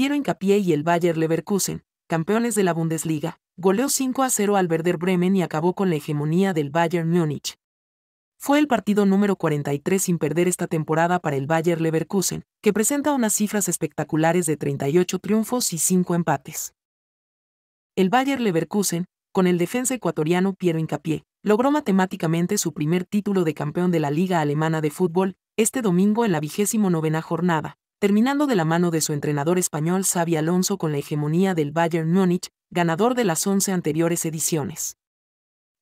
Piero Incapié y el Bayer Leverkusen, campeones de la Bundesliga, goleó 5 a 0 al Werder Bremen y acabó con la hegemonía del Bayern Múnich. Fue el partido número 43 sin perder esta temporada para el Bayer Leverkusen, que presenta unas cifras espectaculares de 38 triunfos y 5 empates. El Bayer Leverkusen, con el defensa ecuatoriano Piero Incapié, logró matemáticamente su primer título de campeón de la Liga Alemana de Fútbol, este domingo en la vigésimo novena jornada, terminando de la mano de su entrenador español Xavi Alonso con la hegemonía del Bayern Múnich, ganador de las 11 anteriores ediciones.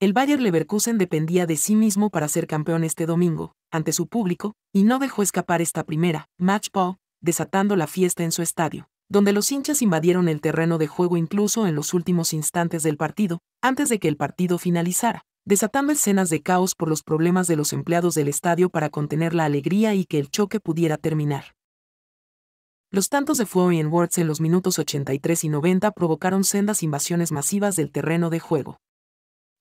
El Bayern Leverkusen dependía de sí mismo para ser campeón este domingo, ante su público, y no dejó escapar esta primera, match matchball, desatando la fiesta en su estadio, donde los hinchas invadieron el terreno de juego incluso en los últimos instantes del partido, antes de que el partido finalizara, desatando escenas de caos por los problemas de los empleados del estadio para contener la alegría y que el choque pudiera terminar. Los tantos de en Wurz en los minutos 83 y 90 provocaron sendas invasiones masivas del terreno de juego.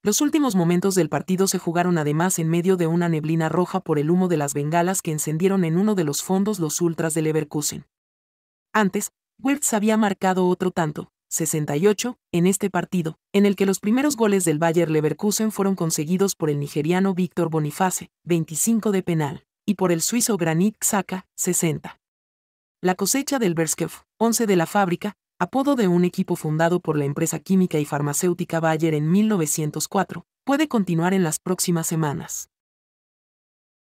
Los últimos momentos del partido se jugaron además en medio de una neblina roja por el humo de las bengalas que encendieron en uno de los fondos los ultras de Leverkusen. Antes, Wirtz había marcado otro tanto, 68, en este partido, en el que los primeros goles del Bayer Leverkusen fueron conseguidos por el nigeriano Víctor Boniface, 25 de penal, y por el suizo Granit Xhaka, 60. La cosecha del Berskef, 11 de la fábrica, apodo de un equipo fundado por la empresa química y farmacéutica Bayer en 1904, puede continuar en las próximas semanas.